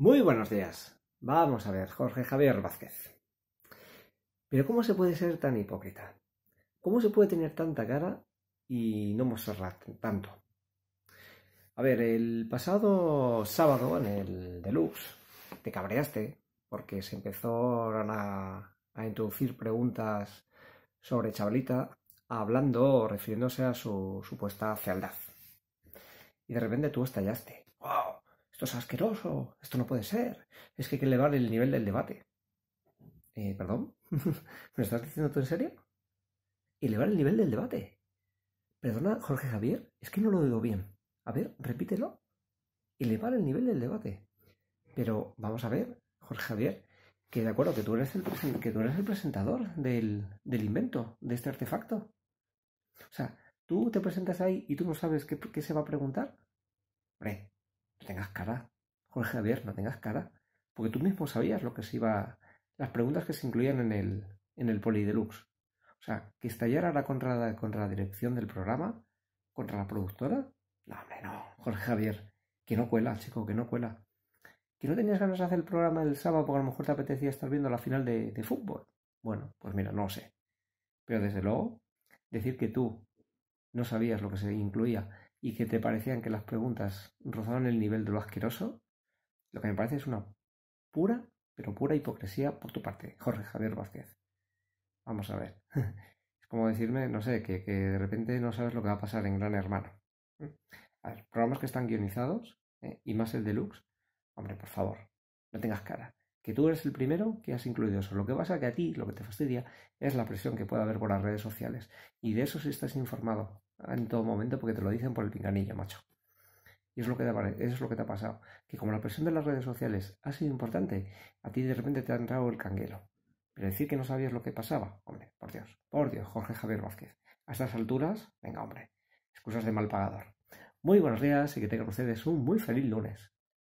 Muy buenos días. Vamos a ver, Jorge Javier Vázquez. Pero ¿cómo se puede ser tan hipócrita? ¿Cómo se puede tener tanta cara y no mostrar tanto? A ver, el pasado sábado en el Deluxe te cabreaste porque se empezaron a, a introducir preguntas sobre Chavalita hablando o refiriéndose a su supuesta fealdad. Y de repente tú estallaste esto es asqueroso, esto no puede ser. Es que hay que elevar el nivel del debate. Eh, ¿Perdón? ¿Me estás diciendo tú en serio? Elevar el nivel del debate. Perdona, Jorge Javier, es que no lo digo bien. A ver, repítelo. Elevar el nivel del debate. Pero vamos a ver, Jorge Javier, que de acuerdo, que tú eres el, que tú eres el presentador del, del invento, de este artefacto. O sea, tú te presentas ahí y tú no sabes qué, qué se va a preguntar. Hombre, no tengas cara, Jorge Javier, no tengas cara, porque tú mismo sabías lo que se iba, las preguntas que se incluían en el, en el Polideluxe. O sea, que estallara ahora contra la, contra la dirección del programa, contra la productora. No, hombre, no, Jorge Javier, que no cuela, chico, que no cuela. Que no tenías ganas de hacer el programa el sábado porque a lo mejor te apetecía estar viendo la final de, de fútbol. Bueno, pues mira, no lo sé. Pero desde luego, decir que tú no sabías lo que se incluía y que te parecían que las preguntas rozaban el nivel de lo asqueroso, lo que me parece es una pura, pero pura hipocresía por tu parte, Jorge Javier Vázquez. Vamos a ver. Es como decirme, no sé, que, de repente no sabes lo que va a pasar en Gran Hermano. A ver, programas que están guionizados, eh, y más el deluxe, hombre, por favor, no tengas cara. Que tú eres el primero que has incluido eso. Lo que pasa que a ti, lo que te fastidia, es la presión que puede haber por las redes sociales. Y de eso si estás informado en todo momento porque te lo dicen por el pinganillo, macho. Y eso es, lo que te, es lo que te ha pasado. Que como la presión de las redes sociales ha sido importante, a ti de repente te ha entrado el canguero. Pero decir que no sabías lo que pasaba, hombre, por Dios, por Dios, Jorge Javier Vázquez. A estas alturas, venga, hombre, excusas de mal pagador. Muy buenos días y que tengan ustedes un muy feliz lunes.